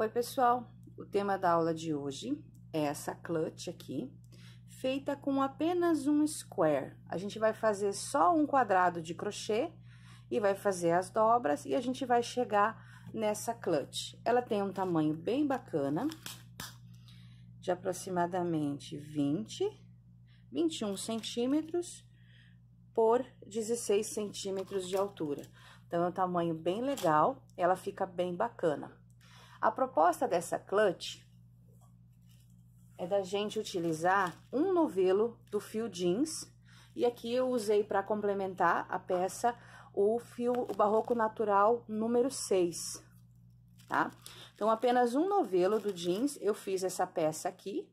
Oi, pessoal! O tema da aula de hoje é essa clutch aqui, feita com apenas um square. A gente vai fazer só um quadrado de crochê e vai fazer as dobras e a gente vai chegar nessa clutch. Ela tem um tamanho bem bacana, de aproximadamente 20, 21 centímetros por 16 centímetros de altura. Então, é um tamanho bem legal, ela fica bem bacana. A proposta dessa clutch é da gente utilizar um novelo do fio jeans, e aqui eu usei para complementar a peça o fio o barroco natural número 6, tá? Então, apenas um novelo do jeans, eu fiz essa peça aqui,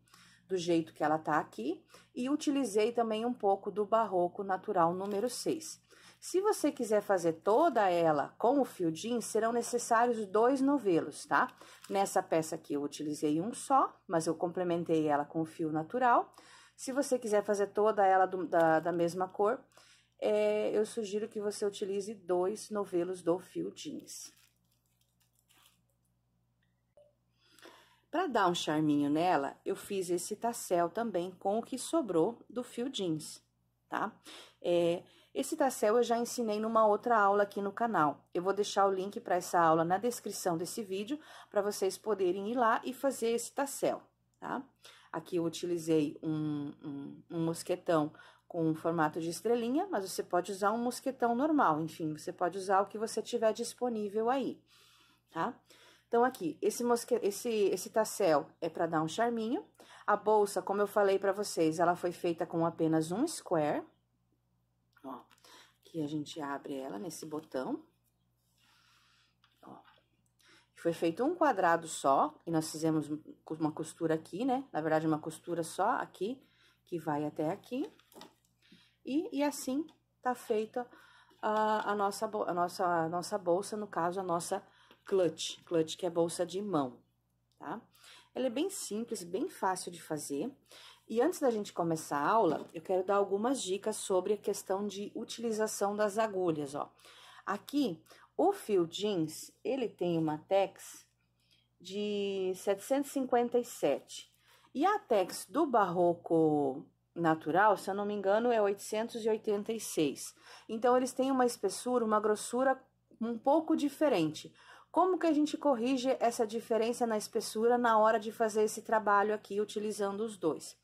do jeito que ela tá aqui, e utilizei também um pouco do barroco natural número 6. Se você quiser fazer toda ela com o fio jeans serão necessários dois novelos, tá? Nessa peça aqui eu utilizei um só, mas eu complementei ela com o fio natural. Se você quiser fazer toda ela do, da, da mesma cor, é, eu sugiro que você utilize dois novelos do fio jeans. Para dar um charminho nela, eu fiz esse tassel também com o que sobrou do fio jeans, tá? É, esse tassel eu já ensinei numa outra aula aqui no canal. Eu vou deixar o link para essa aula na descrição desse vídeo, para vocês poderem ir lá e fazer esse tassel, tá? Aqui eu utilizei um, um, um mosquetão com um formato de estrelinha, mas você pode usar um mosquetão normal, enfim, você pode usar o que você tiver disponível aí, tá? Então, aqui, esse, mosque... esse, esse tassel é para dar um charminho. A bolsa, como eu falei para vocês, ela foi feita com apenas um square, Aqui a gente abre ela nesse botão. Ó. Foi feito um quadrado só, e nós fizemos uma costura aqui, né? Na verdade, uma costura só aqui, que vai até aqui. E, e assim tá feita a, a, nossa, a, nossa, a nossa bolsa, no caso, a nossa clutch. Clutch que é bolsa de mão, tá? Ela é bem simples, bem fácil de fazer. E antes da gente começar a aula, eu quero dar algumas dicas sobre a questão de utilização das agulhas, ó. Aqui, o fio jeans, ele tem uma tex de 757. E a tex do barroco natural, se eu não me engano, é 886. Então, eles têm uma espessura, uma grossura um pouco diferente. Como que a gente corrige essa diferença na espessura na hora de fazer esse trabalho aqui utilizando os dois?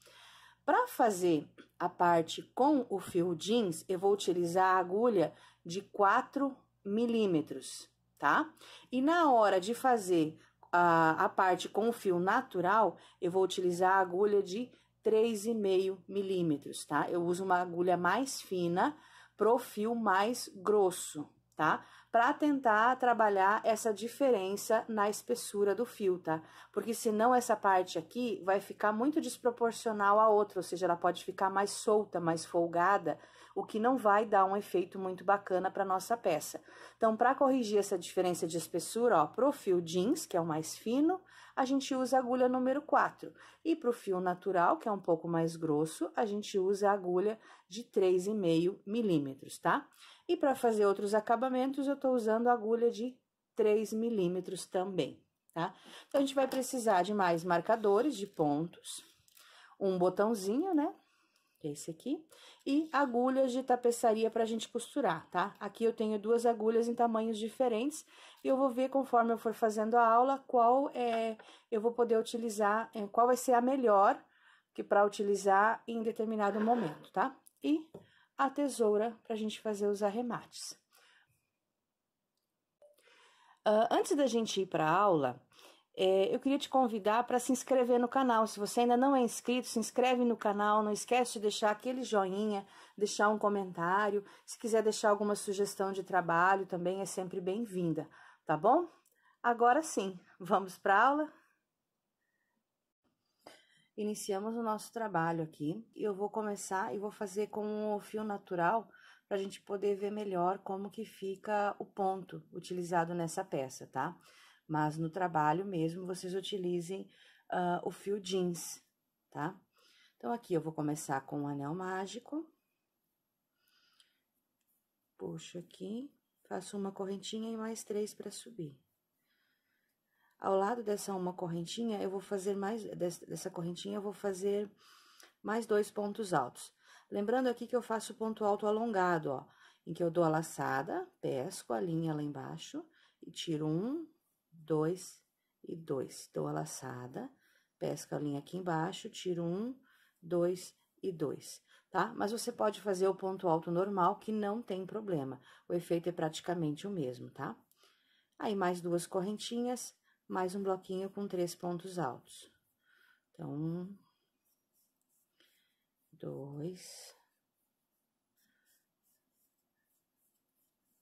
Para fazer a parte com o fio jeans, eu vou utilizar a agulha de 4 milímetros, tá? E na hora de fazer a, a parte com o fio natural, eu vou utilizar a agulha de 3,5 milímetros, tá? Eu uso uma agulha mais fina pro fio mais grosso, tá? para tentar trabalhar essa diferença na espessura do fio, tá? Porque senão essa parte aqui vai ficar muito desproporcional à outra, ou seja, ela pode ficar mais solta, mais folgada, o que não vai dar um efeito muito bacana para nossa peça. Então, para corrigir essa diferença de espessura, ó, pro fio jeans, que é o mais fino, a gente usa a agulha número 4. E pro fio natural, que é um pouco mais grosso, a gente usa a agulha de 3,5 milímetros, tá? E para fazer outros acabamentos, eu estou usando agulha de 3 milímetros também, tá? Então, a gente vai precisar de mais marcadores de pontos, um botãozinho, né? Que é esse aqui, e agulhas de tapeçaria para a gente costurar, tá? Aqui eu tenho duas agulhas em tamanhos diferentes, e eu vou ver conforme eu for fazendo a aula qual é eu vou poder utilizar, é, qual vai ser a melhor que para utilizar em determinado momento, tá? E a tesoura para a gente fazer os arremates. Uh, antes da gente ir para a aula, é, eu queria te convidar para se inscrever no canal. Se você ainda não é inscrito, se inscreve no canal. Não esquece de deixar aquele joinha, deixar um comentário. Se quiser deixar alguma sugestão de trabalho, também é sempre bem-vinda, tá bom? Agora sim, vamos para a aula? iniciamos o nosso trabalho aqui. Eu vou começar e vou fazer com o fio natural para a gente poder ver melhor como que fica o ponto utilizado nessa peça, tá? Mas no trabalho mesmo, vocês utilizem uh, o fio jeans, tá? Então, aqui eu vou começar com o anel mágico. Puxo aqui, faço uma correntinha e mais três para subir. Ao lado dessa uma correntinha, eu vou fazer mais dessa correntinha eu vou fazer mais dois pontos altos. Lembrando aqui que eu faço ponto alto alongado, ó, em que eu dou a laçada, pesco a linha lá embaixo e tiro um, dois e dois. Dou a laçada, pesco a linha aqui embaixo, tiro um, dois e dois tá? Mas você pode fazer o ponto alto normal, que não tem problema. O efeito é praticamente o mesmo, tá? Aí, mais duas correntinhas, mais um bloquinho com três pontos altos. Então, um, dois,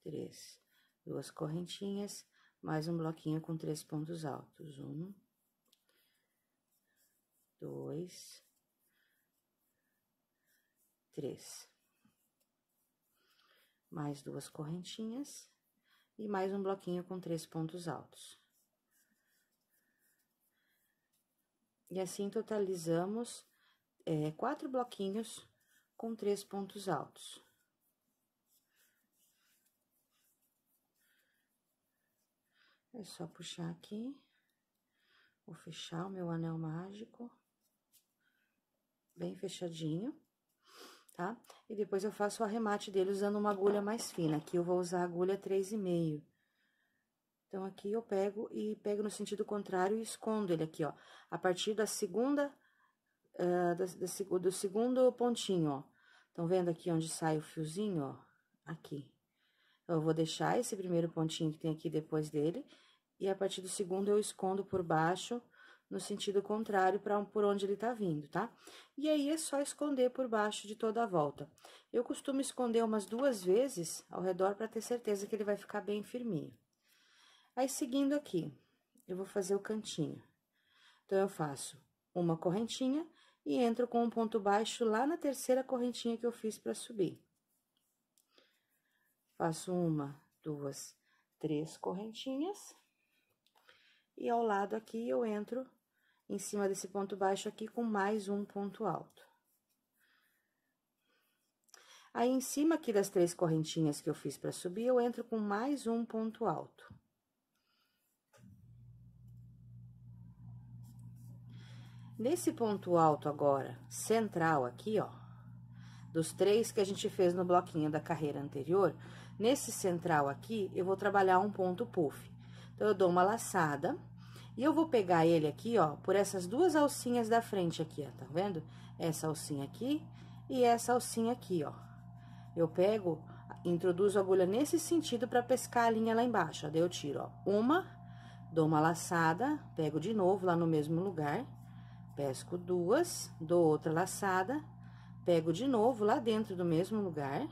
três, duas correntinhas, mais um bloquinho com três pontos altos. Um, dois, três. Mais duas correntinhas e mais um bloquinho com três pontos altos. E assim totalizamos é, quatro bloquinhos com três pontos altos. É só puxar aqui, vou fechar o meu anel mágico, bem fechadinho, tá? E depois eu faço o arremate dele usando uma agulha mais fina, aqui eu vou usar a agulha 3,5. Então, aqui eu pego e pego no sentido contrário e escondo ele aqui, ó. A partir da segunda, uh, da, da, do segundo pontinho, ó. Estão vendo aqui onde sai o fiozinho, ó? Aqui. Então, eu vou deixar esse primeiro pontinho que tem aqui depois dele. E a partir do segundo, eu escondo por baixo, no sentido contrário para um, por onde ele tá vindo, tá? E aí, é só esconder por baixo de toda a volta. Eu costumo esconder umas duas vezes ao redor para ter certeza que ele vai ficar bem firminho. Aí, seguindo aqui, eu vou fazer o cantinho. Então, eu faço uma correntinha e entro com um ponto baixo lá na terceira correntinha que eu fiz para subir. Faço uma, duas, três correntinhas. E ao lado aqui, eu entro em cima desse ponto baixo aqui com mais um ponto alto. Aí, em cima aqui das três correntinhas que eu fiz para subir, eu entro com mais um ponto alto. Nesse ponto alto agora, central aqui, ó, dos três que a gente fez no bloquinho da carreira anterior, nesse central aqui, eu vou trabalhar um ponto puff. Então, eu dou uma laçada e eu vou pegar ele aqui, ó, por essas duas alcinhas da frente aqui, ó, tá vendo? Essa alcinha aqui e essa alcinha aqui, ó. Eu pego, introduzo a agulha nesse sentido para pescar a linha lá embaixo, ó, daí eu tiro, ó, uma, dou uma laçada, pego de novo lá no mesmo lugar pesco duas, dou outra laçada, pego de novo lá dentro do mesmo lugar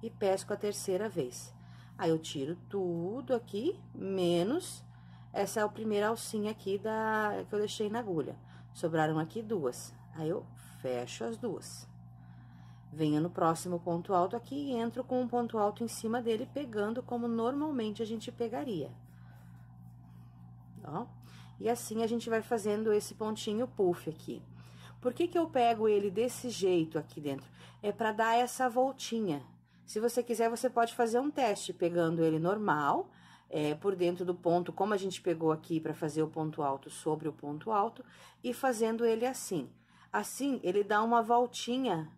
e pesco a terceira vez. Aí, eu tiro tudo aqui, menos essa é a primeira alcinha aqui da que eu deixei na agulha. Sobraram aqui duas. Aí, eu fecho as duas. Venho no próximo ponto alto aqui e entro com um ponto alto em cima dele, pegando como normalmente a gente pegaria. Ó. E assim a gente vai fazendo esse pontinho puff aqui. Por que que eu pego ele desse jeito aqui dentro? É para dar essa voltinha. Se você quiser, você pode fazer um teste pegando ele normal, é, por dentro do ponto, como a gente pegou aqui para fazer o ponto alto sobre o ponto alto, e fazendo ele assim. Assim, ele dá uma voltinha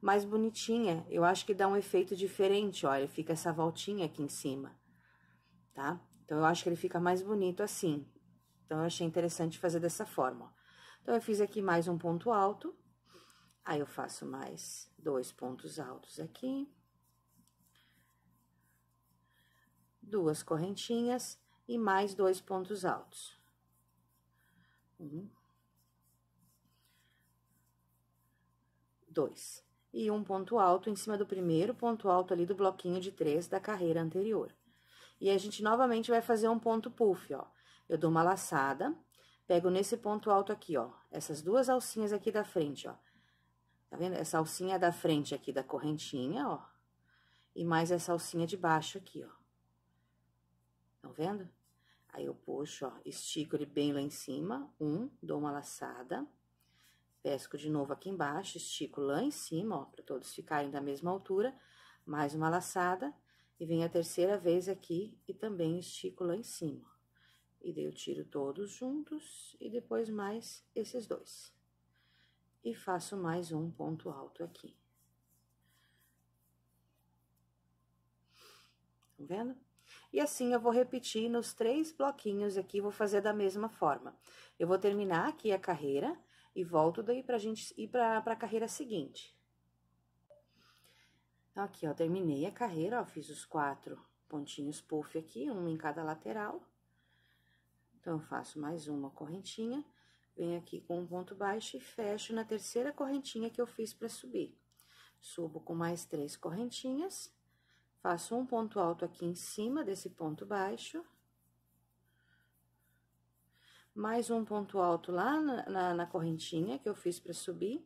mais bonitinha. Eu acho que dá um efeito diferente, olha, fica essa voltinha aqui em cima, tá? Então, eu acho que ele fica mais bonito assim. Então, eu achei interessante fazer dessa forma. Então, eu fiz aqui mais um ponto alto. Aí, eu faço mais dois pontos altos aqui. Duas correntinhas e mais dois pontos altos. Um. Dois. E um ponto alto em cima do primeiro ponto alto ali do bloquinho de três da carreira anterior. E a gente novamente vai fazer um ponto puff, ó. Eu dou uma laçada, pego nesse ponto alto aqui, ó, essas duas alcinhas aqui da frente, ó. Tá vendo? Essa alcinha da frente aqui da correntinha, ó. E mais essa alcinha de baixo aqui, ó. Tão vendo? Aí eu puxo, ó, estico ele bem lá em cima, um, dou uma laçada, pesco de novo aqui embaixo, estico lá em cima, ó, para todos ficarem da mesma altura, mais uma laçada, e venho a terceira vez aqui e também estico lá em cima. E daí eu tiro todos juntos e depois mais esses dois. E faço mais um ponto alto aqui. Tá vendo? E assim eu vou repetir nos três bloquinhos aqui, vou fazer da mesma forma. Eu vou terminar aqui a carreira e volto daí pra gente ir pra, pra carreira seguinte. Então, aqui, ó, terminei a carreira, ó, fiz os quatro pontinhos puff aqui, um em cada lateral. Então, eu faço mais uma correntinha, venho aqui com um ponto baixo e fecho na terceira correntinha que eu fiz para subir. Subo com mais três correntinhas, faço um ponto alto aqui em cima desse ponto baixo, mais um ponto alto lá na, na, na correntinha que eu fiz para subir,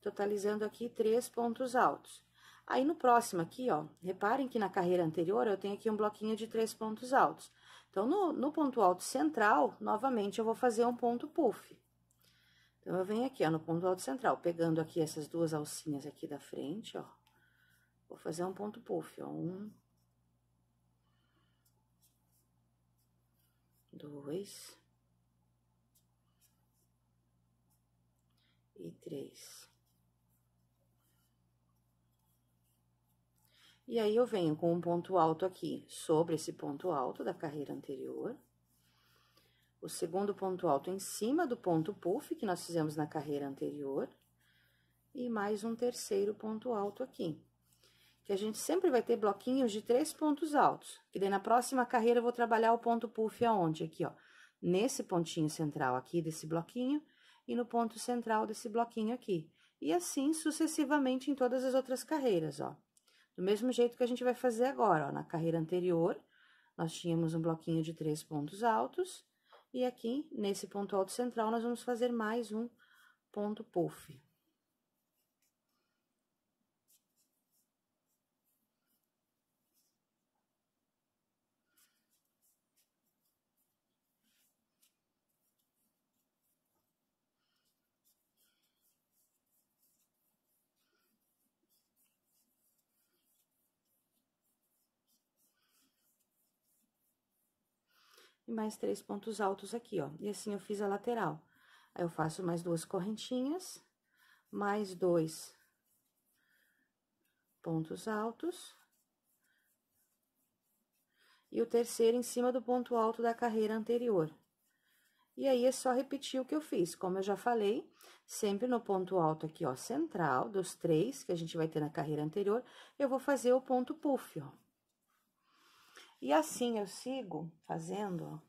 totalizando aqui três pontos altos. Aí, no próximo aqui, ó, reparem que na carreira anterior eu tenho aqui um bloquinho de três pontos altos. Então, no, no ponto alto central, novamente, eu vou fazer um ponto puff. Então, eu venho aqui, ó, no ponto alto central, pegando aqui essas duas alcinhas aqui da frente, ó. Vou fazer um ponto puff, ó, um... Dois... E três. E aí, eu venho com um ponto alto aqui sobre esse ponto alto da carreira anterior. O segundo ponto alto em cima do ponto puff que nós fizemos na carreira anterior. E mais um terceiro ponto alto aqui. Que a gente sempre vai ter bloquinhos de três pontos altos. Que daí, na próxima carreira, eu vou trabalhar o ponto puff aonde? Aqui, ó. Nesse pontinho central aqui desse bloquinho e no ponto central desse bloquinho aqui. E assim sucessivamente em todas as outras carreiras, ó. Do mesmo jeito que a gente vai fazer agora, ó, na carreira anterior, nós tínhamos um bloquinho de três pontos altos, e aqui, nesse ponto alto central, nós vamos fazer mais um ponto puff. e mais três pontos altos aqui, ó. E assim eu fiz a lateral. Aí eu faço mais duas correntinhas, mais dois pontos altos. E o terceiro em cima do ponto alto da carreira anterior. E aí, é só repetir o que eu fiz. Como eu já falei, sempre no ponto alto aqui, ó, central, dos três que a gente vai ter na carreira anterior, eu vou fazer o ponto puff, ó. E assim eu sigo fazendo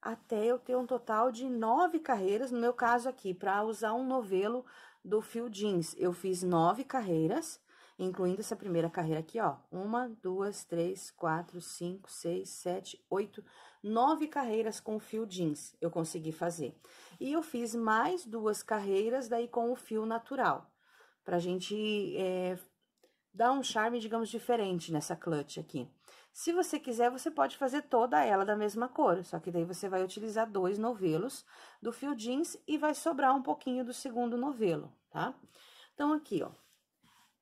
até eu ter um total de nove carreiras. No meu caso aqui, para usar um novelo do fio jeans, eu fiz nove carreiras, incluindo essa primeira carreira aqui, ó. Uma, duas, três, quatro, cinco, seis, sete, oito, nove carreiras com fio jeans eu consegui fazer. E eu fiz mais duas carreiras daí com o fio natural, pra gente é, dá um charme, digamos, diferente nessa clutch aqui. Se você quiser, você pode fazer toda ela da mesma cor, só que daí você vai utilizar dois novelos do fio jeans e vai sobrar um pouquinho do segundo novelo, tá? Então, aqui, ó.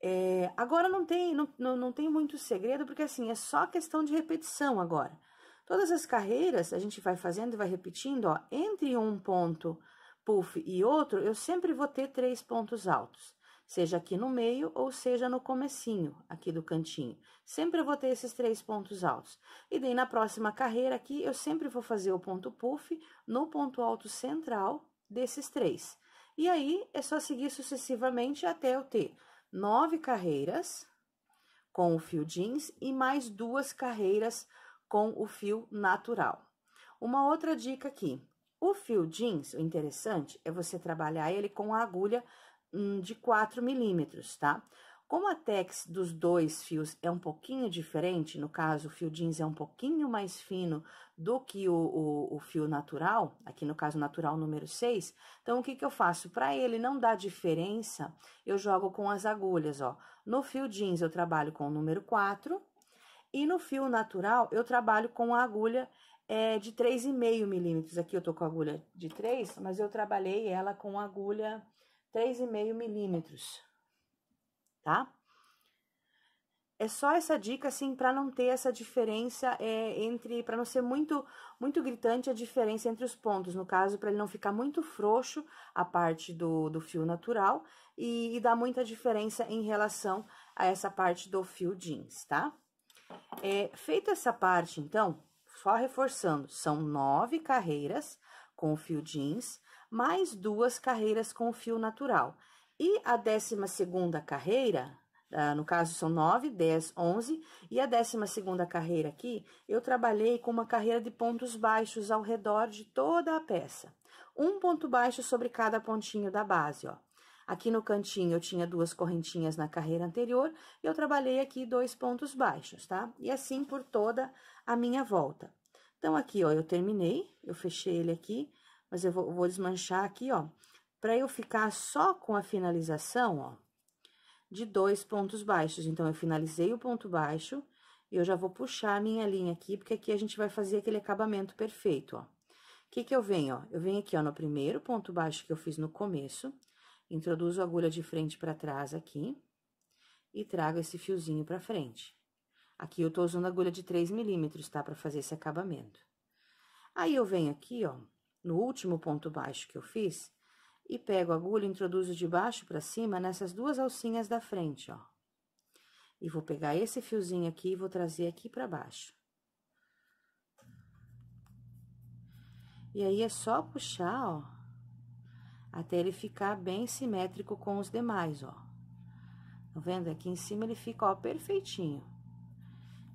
É, agora não tem, não, não, não tem muito segredo, porque assim, é só questão de repetição agora. Todas as carreiras a gente vai fazendo e vai repetindo, ó, entre um ponto puff e outro, eu sempre vou ter três pontos altos seja aqui no meio ou seja no comecinho, aqui do cantinho. Sempre eu vou ter esses três pontos altos. E daí, na próxima carreira aqui, eu sempre vou fazer o ponto puff no ponto alto central desses três. E aí, é só seguir sucessivamente até eu ter nove carreiras com o fio jeans e mais duas carreiras com o fio natural. Uma outra dica aqui, o fio jeans, o interessante é você trabalhar ele com a agulha Hum, de 4 milímetros, tá? Como a tex dos dois fios é um pouquinho diferente, no caso, o fio jeans é um pouquinho mais fino do que o, o, o fio natural, aqui no caso, natural número 6, então o que, que eu faço? Para ele não dar diferença, eu jogo com as agulhas, ó. No fio jeans eu trabalho com o número 4 e no fio natural eu trabalho com a agulha é, de 3,5 milímetros. Aqui eu tô com a agulha de 3, mas eu trabalhei ela com agulha 3,5 milímetros, tá? É só essa dica, assim, para não ter essa diferença é, entre, para não ser muito, muito gritante a diferença entre os pontos, no caso, para ele não ficar muito frouxo a parte do, do fio natural e, e dar muita diferença em relação a essa parte do fio jeans, tá? É, feita essa parte, então, só reforçando, são nove carreiras com o fio jeans, mais duas carreiras com fio natural. E a 12 segunda carreira, ah, no caso são 9, 10, 11, e a 12 segunda carreira aqui, eu trabalhei com uma carreira de pontos baixos ao redor de toda a peça. Um ponto baixo sobre cada pontinho da base, ó. Aqui no cantinho eu tinha duas correntinhas na carreira anterior, e eu trabalhei aqui dois pontos baixos, tá? E assim por toda a minha volta. Então, aqui, ó, eu terminei, eu fechei ele aqui, mas eu vou, vou desmanchar aqui, ó, para eu ficar só com a finalização, ó, de dois pontos baixos. Então, eu finalizei o ponto baixo e eu já vou puxar a minha linha aqui, porque aqui a gente vai fazer aquele acabamento perfeito, ó. O que que eu venho, ó? Eu venho aqui, ó, no primeiro ponto baixo que eu fiz no começo, introduzo a agulha de frente para trás aqui e trago esse fiozinho para frente. Aqui eu tô usando agulha de 3 milímetros, tá? Para fazer esse acabamento. Aí, eu venho aqui, ó, no último ponto baixo que eu fiz, e pego a agulha e introduzo de baixo para cima nessas duas alcinhas da frente, ó. E vou pegar esse fiozinho aqui e vou trazer aqui para baixo. E aí, é só puxar, ó, até ele ficar bem simétrico com os demais, ó. Tá vendo? Aqui em cima ele fica, ó, perfeitinho.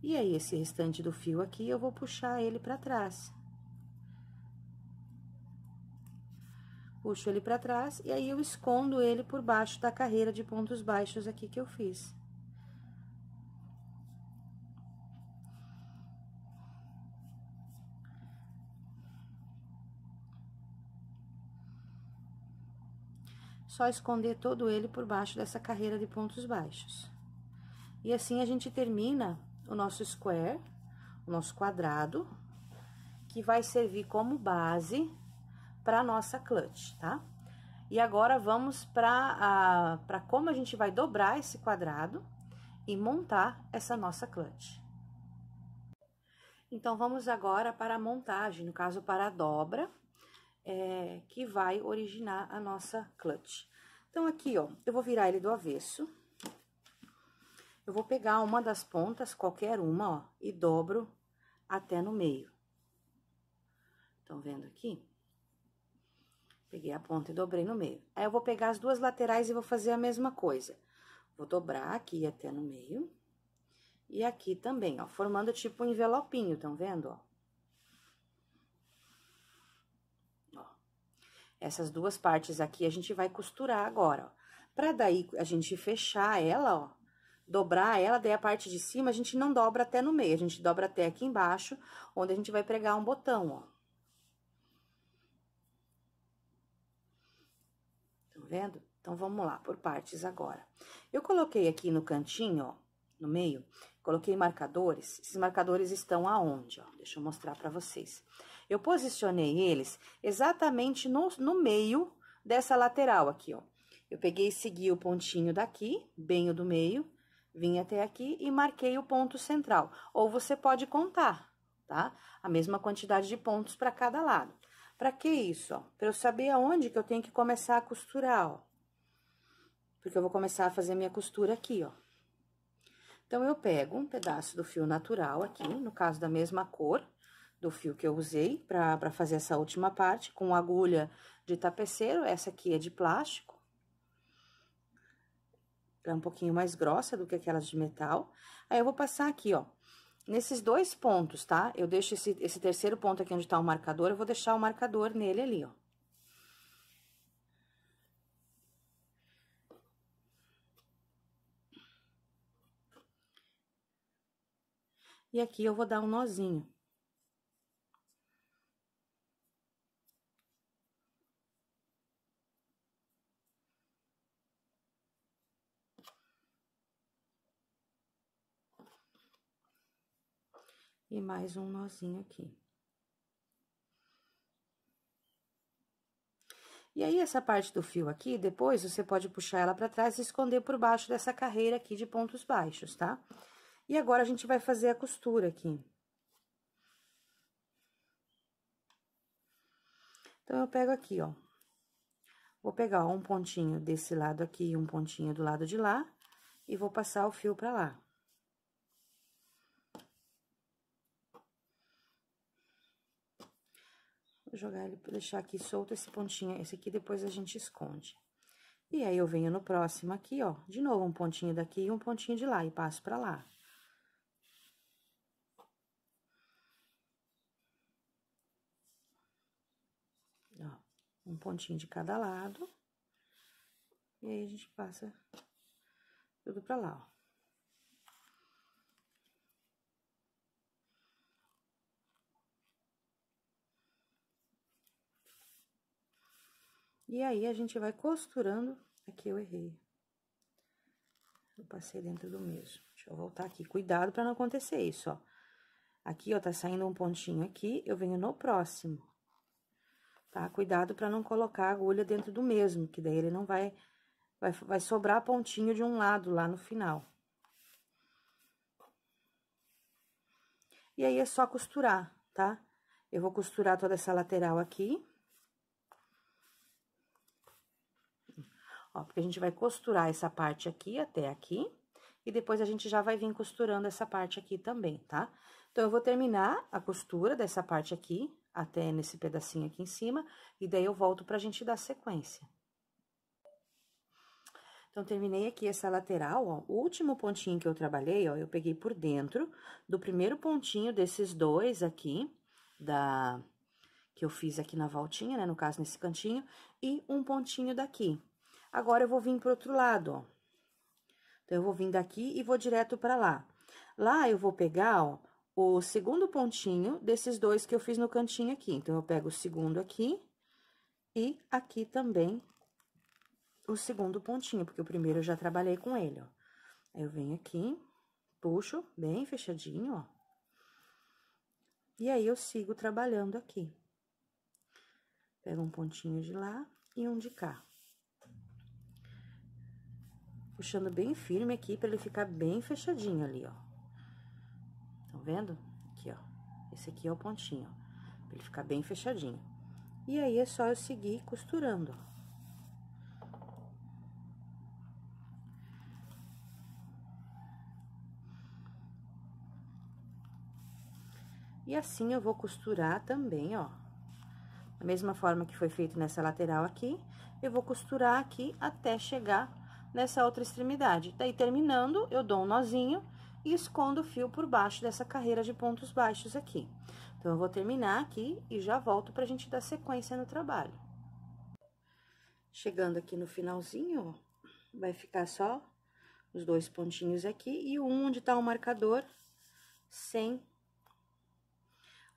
E aí, esse restante do fio aqui, eu vou puxar ele para trás. puxo ele para trás e aí eu escondo ele por baixo da carreira de pontos baixos aqui que eu fiz. Só esconder todo ele por baixo dessa carreira de pontos baixos. E assim a gente termina o nosso square, o nosso quadrado, que vai servir como base para nossa clutch, tá? E agora vamos para como a gente vai dobrar esse quadrado e montar essa nossa clutch. Então, vamos agora para a montagem, no caso, para a dobra, é, que vai originar a nossa clutch. Então, aqui, ó, eu vou virar ele do avesso. Eu vou pegar uma das pontas, qualquer uma, ó, e dobro até no meio. Estão vendo aqui? Peguei a ponta e dobrei no meio. Aí eu vou pegar as duas laterais e vou fazer a mesma coisa. Vou dobrar aqui até no meio. E aqui também, ó, formando tipo um envelopinho, estão vendo, ó? ó? Essas duas partes aqui a gente vai costurar agora, ó. Pra daí a gente fechar ela, ó, dobrar ela, daí a parte de cima a gente não dobra até no meio, a gente dobra até aqui embaixo, onde a gente vai pregar um botão, ó. vendo? Então, vamos lá, por partes agora. Eu coloquei aqui no cantinho, ó, no meio, coloquei marcadores. Esses marcadores estão aonde, ó? Deixa eu mostrar para vocês. Eu posicionei eles exatamente no, no meio dessa lateral aqui, ó. Eu peguei e segui o pontinho daqui, bem o do meio, vim até aqui e marquei o ponto central. Ou você pode contar, tá? A mesma quantidade de pontos para cada lado. Para que isso? Para eu saber aonde que eu tenho que começar a costurar, ó. Porque eu vou começar a fazer minha costura aqui, ó. Então, eu pego um pedaço do fio natural aqui, no caso da mesma cor do fio que eu usei para fazer essa última parte, com agulha de tapeceiro, essa aqui é de plástico. é um pouquinho mais grossa do que aquelas de metal. Aí, eu vou passar aqui, ó, nesses dois pontos, tá? Eu deixo esse, esse terceiro ponto aqui onde tá o marcador, eu vou deixar o marcador nele ali, ó. E aqui eu vou dar um nozinho. e mais um nozinho aqui. E aí, essa parte do fio aqui, depois você pode puxar ela para trás e esconder por baixo dessa carreira aqui de pontos baixos, tá? E agora, a gente vai fazer a costura aqui. Então, eu pego aqui, ó. Vou pegar ó, um pontinho desse lado aqui e um pontinho do lado de lá, e vou passar o fio para lá. jogar ele, deixar aqui solto esse pontinho, esse aqui depois a gente esconde. E aí, eu venho no próximo aqui, ó, de novo um pontinho daqui e um pontinho de lá, e passo pra lá. Ó, um pontinho de cada lado. E aí, a gente passa tudo pra lá, ó. E aí, a gente vai costurando. Aqui eu errei. Eu passei dentro do mesmo. Deixa eu voltar aqui. Cuidado para não acontecer isso, ó. Aqui, ó, tá saindo um pontinho aqui, eu venho no próximo. Tá? Cuidado para não colocar a agulha dentro do mesmo, que daí ele não vai... Vai, vai sobrar pontinho de um lado lá no final. E aí, é só costurar, tá? Eu vou costurar toda essa lateral aqui. Ó, porque a gente vai costurar essa parte aqui até aqui, e depois a gente já vai vir costurando essa parte aqui também, tá? Então, eu vou terminar a costura dessa parte aqui, até nesse pedacinho aqui em cima, e daí eu volto pra gente dar sequência. Então, terminei aqui essa lateral, ó, o último pontinho que eu trabalhei, ó, eu peguei por dentro do primeiro pontinho desses dois aqui, da... que eu fiz aqui na voltinha, né, no caso, nesse cantinho, e um pontinho daqui. Agora, eu vou vir pro outro lado, ó. Então, eu vou vir daqui e vou direto pra lá. Lá, eu vou pegar, ó, o segundo pontinho desses dois que eu fiz no cantinho aqui. Então, eu pego o segundo aqui e aqui também o segundo pontinho, porque o primeiro eu já trabalhei com ele, ó. Aí, eu venho aqui, puxo bem fechadinho, ó. E aí, eu sigo trabalhando aqui. Pego um pontinho de lá e um de cá puxando bem firme aqui para ele ficar bem fechadinho ali, ó. Estão vendo? Aqui, ó. Esse aqui é o pontinho, ó, pra ele ficar bem fechadinho. E aí, é só eu seguir costurando, ó. E assim eu vou costurar também, ó. Da mesma forma que foi feito nessa lateral aqui, eu vou costurar aqui até chegar nessa outra extremidade. Daí, terminando, eu dou um nozinho e escondo o fio por baixo dessa carreira de pontos baixos aqui. Então, eu vou terminar aqui e já volto pra gente dar sequência no trabalho. Chegando aqui no finalzinho, ó, vai ficar só os dois pontinhos aqui e um onde tá o marcador sem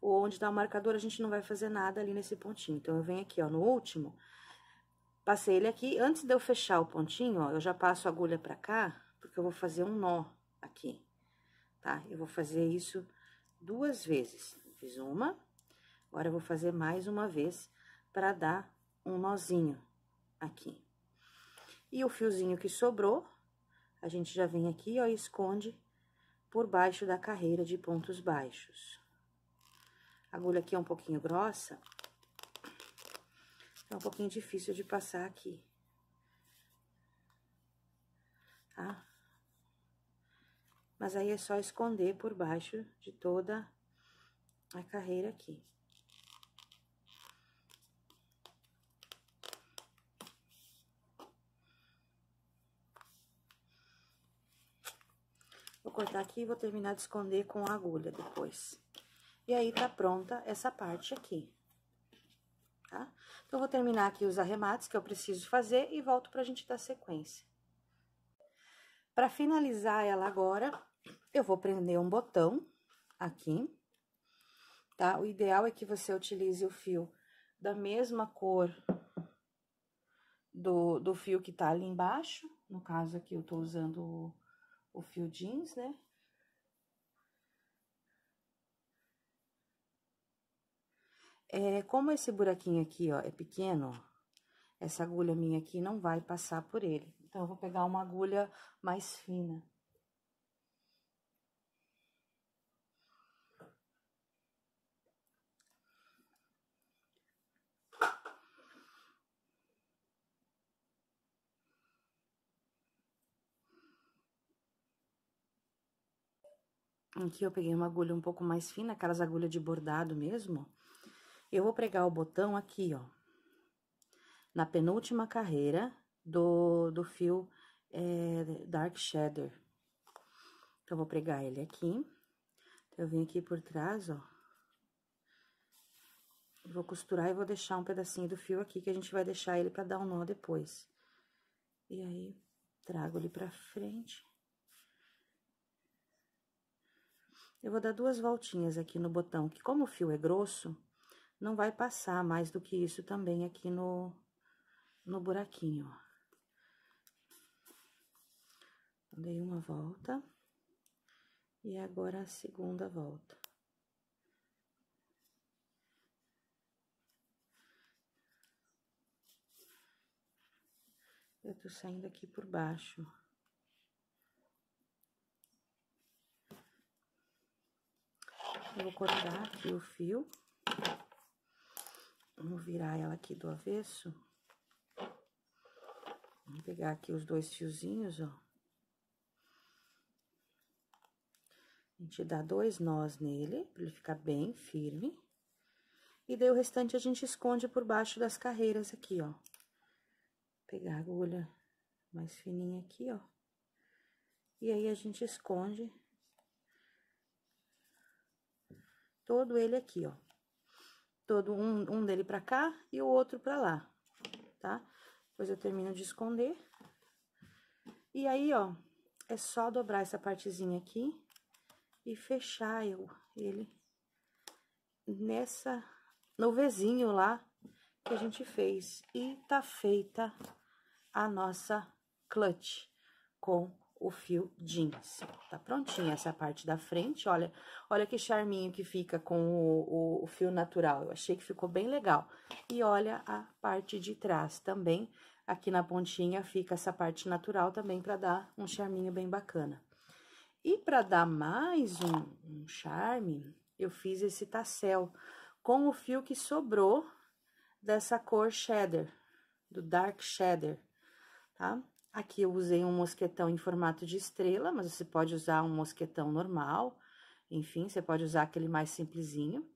ou onde tá o marcador, a gente não vai fazer nada ali nesse pontinho. Então, eu venho aqui, ó, no último, Passei ele aqui. Antes de eu fechar o pontinho, ó, eu já passo a agulha pra cá, porque eu vou fazer um nó aqui, tá? Eu vou fazer isso duas vezes. fiz uma, agora eu vou fazer mais uma vez pra dar um nozinho aqui. E o fiozinho que sobrou, a gente já vem aqui, ó, e esconde por baixo da carreira de pontos baixos. A agulha aqui é um pouquinho grossa, é um pouquinho difícil de passar aqui. Tá? Mas aí é só esconder por baixo de toda a carreira aqui. Vou cortar aqui e vou terminar de esconder com a agulha depois. E aí, tá pronta essa parte aqui tá? Então, vou terminar aqui os arremates que eu preciso fazer e volto pra gente dar sequência. Para finalizar ela agora, eu vou prender um botão aqui, tá? O ideal é que você utilize o fio da mesma cor do, do fio que tá ali embaixo. No caso aqui, eu tô usando o, o fio jeans, né? É, como esse buraquinho aqui, ó, é pequeno, essa agulha minha aqui não vai passar por ele. Então, eu vou pegar uma agulha mais fina. Aqui eu peguei uma agulha um pouco mais fina, aquelas agulhas de bordado mesmo. Eu vou pregar o botão aqui, ó, na penúltima carreira do, do fio é, Dark Shader. Então, eu vou pregar ele aqui. Então, eu venho aqui por trás, ó. Vou costurar e vou deixar um pedacinho do fio aqui, que a gente vai deixar ele pra dar um nó depois. E aí, trago ele pra frente. Eu vou dar duas voltinhas aqui no botão, que como o fio é grosso, não vai passar mais do que isso também aqui no, no buraquinho, Dei uma volta. E agora a segunda volta. Eu tô saindo aqui por baixo. Eu vou cortar aqui o fio. Vamos virar ela aqui do avesso. Vamos pegar aqui os dois fiozinhos, ó. A gente dá dois nós nele, pra ele ficar bem firme. E daí o restante a gente esconde por baixo das carreiras aqui, ó. pegar a agulha mais fininha aqui, ó. E aí a gente esconde todo ele aqui, ó todo um, um dele pra cá e o outro pra lá, tá? Depois eu termino de esconder. E aí, ó, é só dobrar essa partezinha aqui e fechar eu, ele nessa, no vizinho lá que a gente fez. E tá feita a nossa clutch com o fio jeans. Tá prontinha essa parte da frente, olha, olha que charminho que fica com o, o, o fio natural, eu achei que ficou bem legal. E olha a parte de trás também, aqui na pontinha fica essa parte natural também para dar um charminho bem bacana. E para dar mais um, um charme, eu fiz esse tassel com o fio que sobrou dessa cor cheddar, do dark cheddar, tá? Aqui eu usei um mosquetão em formato de estrela, mas você pode usar um mosquetão normal, enfim, você pode usar aquele mais simplesinho.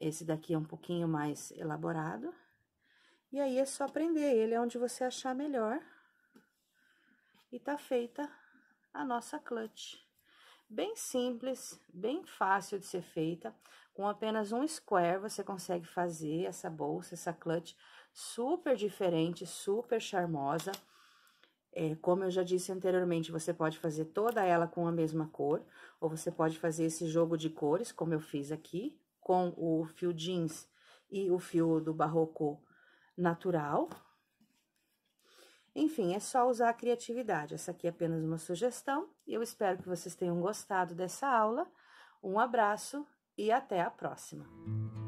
Esse daqui é um pouquinho mais elaborado. E aí, é só prender ele onde você achar melhor. E tá feita a nossa clutch. Bem simples, bem fácil de ser feita. Com apenas um square, você consegue fazer essa bolsa, essa clutch super diferente, super charmosa. É, como eu já disse anteriormente, você pode fazer toda ela com a mesma cor, ou você pode fazer esse jogo de cores, como eu fiz aqui, com o fio jeans e o fio do barroco natural. Enfim, é só usar a criatividade. Essa aqui é apenas uma sugestão. Eu espero que vocês tenham gostado dessa aula. Um abraço e até a próxima!